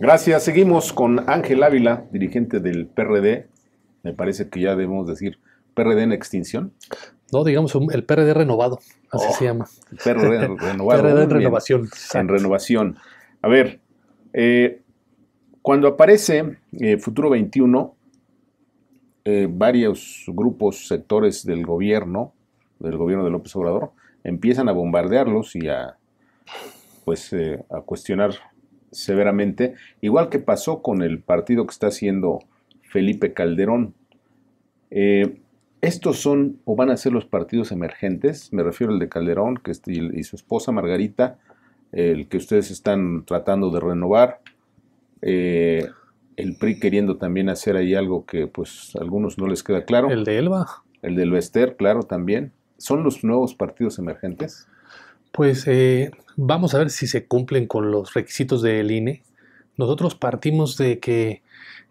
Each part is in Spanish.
Gracias. Seguimos con Ángel Ávila, dirigente del PRD. Me parece que ya debemos decir PRD en extinción. No, digamos el PRD renovado, así oh, se llama. PRD renovado. PRD en renovación. En renovación. A ver, eh, cuando aparece eh, Futuro 21, eh, varios grupos, sectores del gobierno, del gobierno de López Obrador, empiezan a bombardearlos y a, pues, a cuestionar severamente, igual que pasó con el partido que está haciendo Felipe Calderón. Eh, estos son o van a ser los partidos emergentes, me refiero al de Calderón que y su esposa Margarita, el que ustedes están tratando de renovar, eh, el PRI queriendo también hacer ahí algo que pues a algunos no les queda claro. El de Elba. El del Ester, claro, también. ¿Son los nuevos partidos emergentes? Pues eh, vamos a ver si se cumplen con los requisitos del INE. Nosotros partimos de que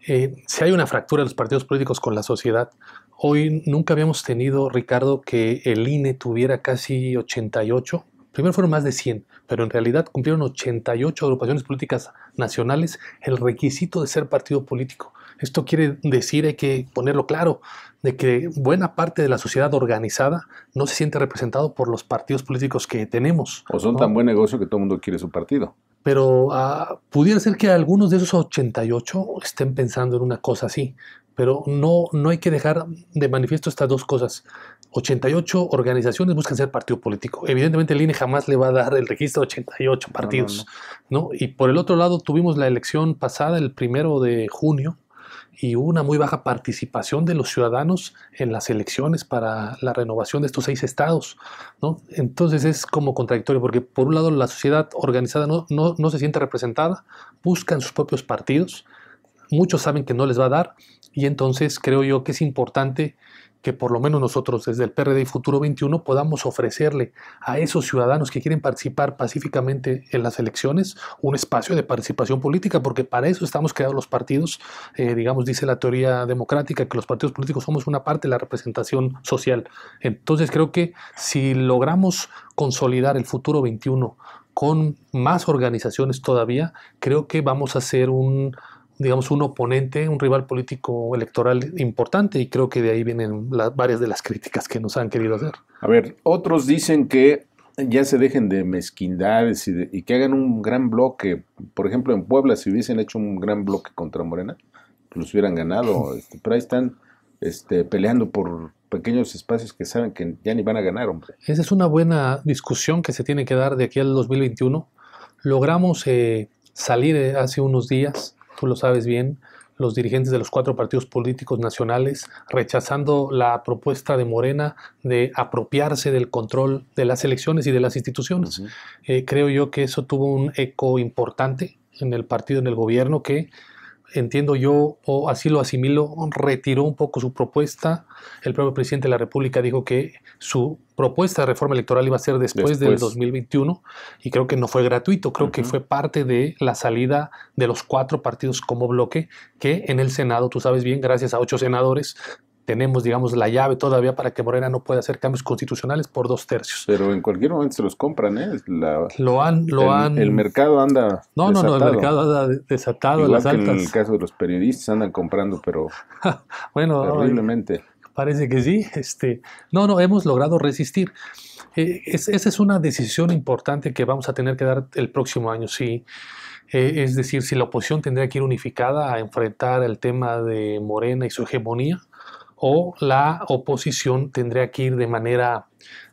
eh, si hay una fractura de los partidos políticos con la sociedad, hoy nunca habíamos tenido, Ricardo, que el INE tuviera casi 88 Primero fueron más de 100, pero en realidad cumplieron 88 agrupaciones políticas nacionales el requisito de ser partido político. Esto quiere decir, hay que ponerlo claro, de que buena parte de la sociedad organizada no se siente representado por los partidos políticos que tenemos. O son tan buen negocio que todo el mundo quiere su partido. Pero ah, pudiera ser que algunos de esos 88 estén pensando en una cosa así, pero no, no hay que dejar de manifiesto estas dos cosas. 88 organizaciones buscan ser partido político. Evidentemente el INE jamás le va a dar el registro a 88 partidos. No, Y por el otro lado tuvimos la elección pasada, el primero de junio, y hubo una muy baja participación de los ciudadanos en las elecciones para la renovación de estos seis estados. ¿no? Entonces es como contradictorio, porque por un lado la sociedad organizada no, no, no se siente representada, buscan sus propios partidos, muchos saben que no les va a dar, y entonces creo yo que es importante que por lo menos nosotros desde el PRD y Futuro 21 podamos ofrecerle a esos ciudadanos que quieren participar pacíficamente en las elecciones un espacio de participación política, porque para eso estamos creados los partidos, eh, digamos, dice la teoría democrática, que los partidos políticos somos una parte de la representación social. Entonces creo que si logramos consolidar el Futuro 21 con más organizaciones todavía, creo que vamos a hacer un digamos, un oponente, un rival político electoral importante y creo que de ahí vienen las, varias de las críticas que nos han querido hacer. A ver, otros dicen que ya se dejen de mezquindades y, que hagan un gran bloque. Por ejemplo, en Puebla, si hubiesen hecho un gran bloque contra Morena, los pues hubieran ganado. Este, pero ahí están este, peleando por pequeños espacios que saben que ya ni van a ganar, hombre. Esa es una buena discusión que se tiene que dar de aquí al 2021. Logramos eh, salir eh, hace unos días tú lo sabes bien, los dirigentes de los cuatro partidos políticos nacionales rechazando la propuesta de Morena de apropiarse del control de las elecciones y de las instituciones. Eh, creo yo que eso tuvo un eco importante en el partido, en el gobierno, que entiendo yo, o así lo asimilo, retiró un poco su propuesta. El propio presidente de la República dijo que su propuesta de reforma electoral iba a ser después, del 2021 y creo que no fue gratuito, creo que fue parte de la salida de los cuatro partidos como bloque que en el Senado, tú sabes bien, gracias a ocho senadores, tenemos, digamos, la llave todavía para que Morena no pueda hacer cambios constitucionales por dos tercios. Pero en cualquier momento se los compran, ¿eh? lo han, lo el, han. El mercado anda. No, desatado. no, no, el mercado anda desatado Igual las que altas. En el caso de los periodistas andan comprando, pero. bueno, terriblemente. Parece que sí. Este, no, no, hemos logrado resistir. Eh, esa es una decisión importante que vamos a tener que dar el próximo año, sí. Eh, es decir, si la oposición tendría que ir unificada a enfrentar el tema de Morena y su hegemonía, o la oposición tendría que ir de manera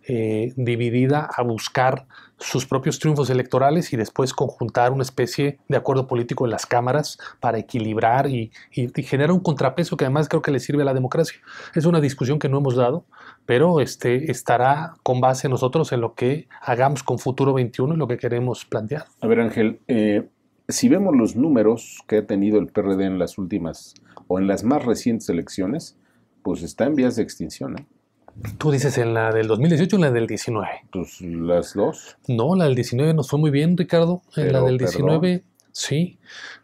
eh, dividida a buscar sus propios triunfos electorales y después conjuntar una especie de acuerdo político en las cámaras para equilibrar y, generar un contrapeso que además creo que le sirve a la democracia. Es una discusión que no hemos dado, pero este, estará con base nosotros en lo que hagamos con Futuro 21 y lo que queremos plantear. A ver, Ángel, eh, si vemos los números que ha tenido el PRD en las últimas o en las más recientes elecciones, pues está en vías de extinción. ¿eh? Tú dices en la del 2018 o en la del 19. Pues las dos. No, la del 19 nos fue muy bien, Ricardo. En la del 19, sí.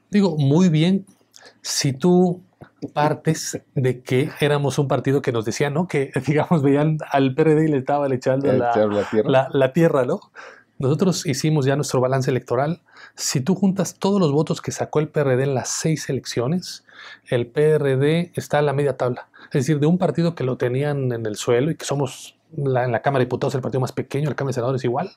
Digo, muy bien. Si tú partes de que éramos un partido que nos decía, ¿no? Que, digamos, veían al PRD y le estaba echando la, tierra. la tierra, ¿no? Nosotros hicimos ya nuestro balance electoral. Si tú juntas todos los votos que sacó el PRD en las seis elecciones, el PRD está a la media tabla. Es decir, de un partido que lo tenían en el suelo y que somos en la Cámara de Diputados el partido más pequeño, el Cámara de Senadores igual.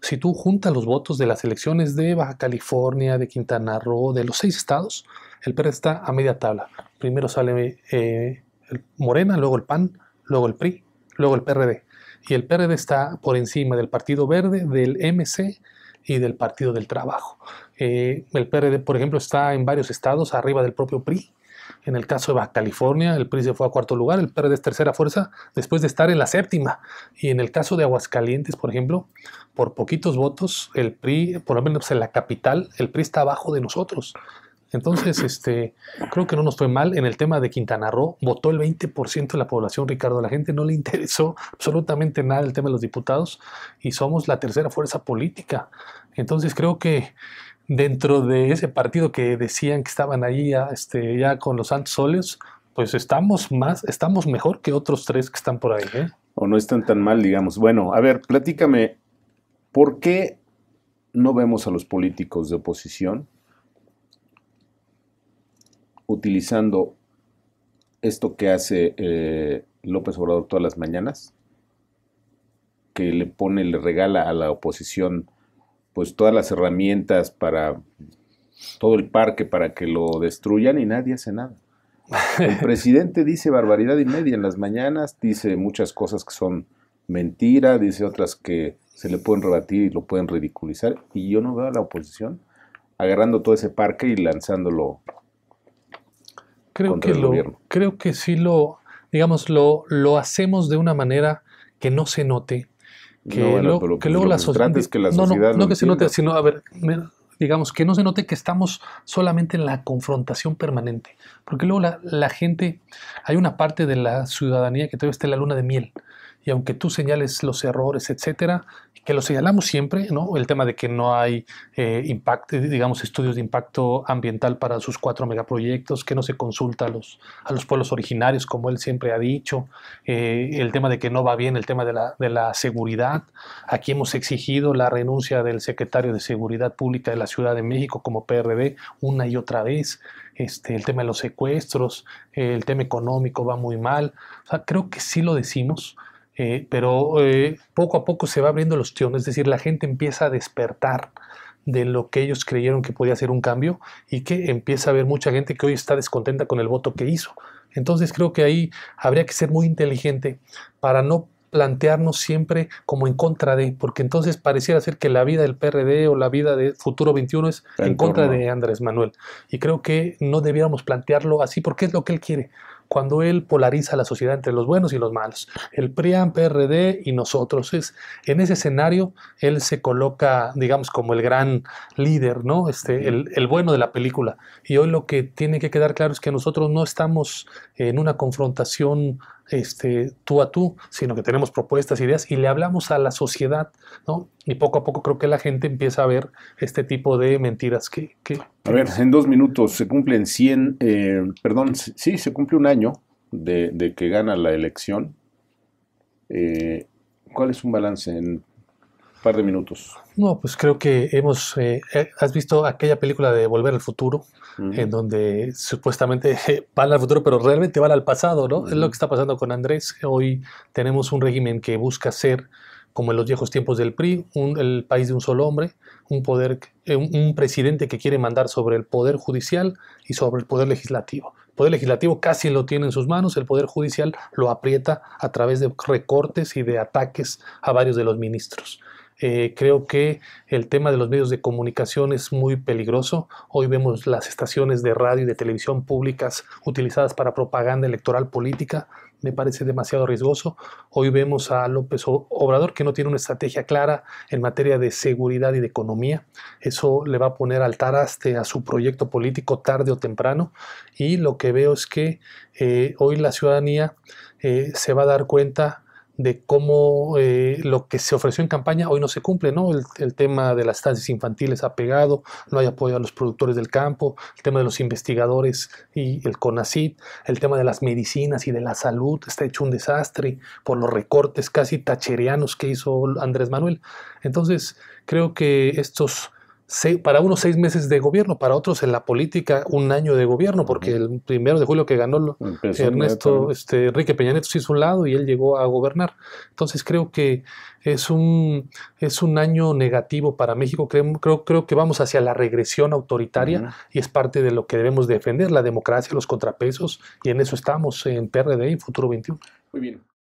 Si tú juntas los votos de las elecciones de Baja California, de Quintana Roo, de los seis estados, el PRD está a media tabla. Primero sale eh, el Morena, luego el PAN, luego el PRI, luego el PRD y el PRD está por encima del Partido Verde, del MC y del Partido del Trabajo. Eh, el PRD, por ejemplo, está en varios estados arriba del propio PRI. En el caso de California, el PRI se fue a cuarto lugar, el PRD es tercera fuerza después de estar en la séptima. Y en el caso de Aguascalientes, por ejemplo, por poquitos votos, el PRI, por lo menos en la capital, el PRI está abajo de nosotros. Entonces, este, creo que no nos fue mal en el tema de Quintana Roo. Votó el 20% de la población, Ricardo. A la gente no le interesó absolutamente nada el tema de los diputados y somos la tercera fuerza política. Entonces, creo que dentro de ese partido que decían que estaban ahí ya, este, ya con los Santos Soles, pues estamos más, estamos mejor que otros tres que están por ahí. ¿eh? O no están tan mal, digamos. Bueno, a ver, platícame, ¿por qué no vemos a los políticos de oposición utilizando esto que hace eh, López Obrador todas las mañanas, que le pone, le regala a la oposición pues todas las herramientas para todo el parque para que lo destruyan y nadie hace nada. El presidente dice barbaridad y media en las mañanas, dice muchas cosas que son mentira, dice otras que se le pueden rebatir y lo pueden ridiculizar. Y yo no veo a la oposición agarrando todo ese parque y lanzándolo creo que lo, Creo que sí lo, digamos, lo, lo hacemos de una manera que no se note. Que, que pues luego las sociedad que No, no, no que se note, sino, a ver, digamos, que no se note que estamos solamente en la confrontación permanente. Porque luego la, la gente, hay una parte de la ciudadanía que todavía está en la luna de miel y aunque tú señales los errores, etcétera, que lo señalamos siempre, ¿no? El tema de que no hay eh, digamos, estudios de impacto ambiental para sus cuatro megaproyectos, que no se consulta a los, a los pueblos originarios, como él siempre ha dicho, eh, el tema de que no va bien el tema de la, seguridad. Aquí hemos exigido la renuncia del secretario de Seguridad Pública de la Ciudad de México como PRD una y otra vez. Este, el tema de los secuestros, el tema económico va muy mal. creo que sí lo decimos, eh, pero eh, poco a poco se va abriendo el ostión, es decir, la gente empieza a despertar de lo que ellos creyeron que podía ser un cambio y que empieza a haber mucha gente que hoy está descontenta con el voto que hizo. Entonces creo que ahí habría que ser muy inteligente para no plantearnos siempre como en contra de, porque entonces pareciera ser que la vida del PRD o la vida de Futuro 21 es en contra de Andrés Manuel. Y creo que no debiéramos plantearlo así porque es lo que él quiere cuando él polariza la sociedad entre los buenos y los malos, el Priam, PRD y nosotros. Es, en ese escenario él se coloca, digamos, como el gran líder, ¿no? Este, el bueno de la película. Y hoy lo que tiene que quedar claro es que nosotros no estamos en una confrontación este, tú a tú, sino que tenemos propuestas, ideas y le hablamos a la sociedad, ¿no? Y poco a poco creo que la gente empieza a ver este tipo de mentiras que... a ver, en dos minutos se cumplen 100, eh, perdón, sí, se cumple un año de, que gana la elección. Eh, ¿Cuál es un balance en par de minutos. No, pues creo que hemos. Eh, eh, ¿Has visto aquella película de Volver al futuro? En donde supuestamente van al futuro, pero realmente van al pasado, ¿no? Es lo que está pasando con Andrés. Hoy tenemos un régimen que busca ser como en los viejos tiempos del PRI, el país de un solo hombre, un poder, eh, un, un, presidente que quiere mandar sobre el poder judicial y sobre el poder legislativo. El poder legislativo casi lo tiene en sus manos, el poder judicial lo aprieta a través de recortes y de ataques a varios de los ministros. Eh, creo que el tema de los medios de comunicación es muy peligroso. Hoy vemos las estaciones de radio y de televisión públicas utilizadas para propaganda electoral política. Me parece demasiado riesgoso. Hoy vemos a López Obrador que no tiene una estrategia clara en materia de seguridad y de economía. Eso le va a poner al taraste a su proyecto político tarde o temprano. Y lo que veo es que eh, hoy la ciudadanía eh, se va a dar cuenta de cómo eh, lo que se ofreció en campaña hoy no se cumple, ¿no? El, tema de las estancias infantiles ha pegado, no hay apoyo a los productores del campo, el tema de los investigadores y el CONACID, el tema de las medicinas y de la salud está hecho un desastre por los recortes casi tacherianos que hizo Andrés Manuel. Entonces, creo que estos para unos seis meses de gobierno, para otros en la política un año de gobierno, porque el primero de julio que ganó Ernesto, este, Enrique Peña Nieto se hizo un lado y él llegó a gobernar. Entonces creo que es un, es un año negativo para México. Creo, creo, creo que vamos hacia la regresión autoritaria y es parte de lo que debemos defender, la democracia, los contrapesos, y en eso estamos en PRD y Futuro 21. Muy bien.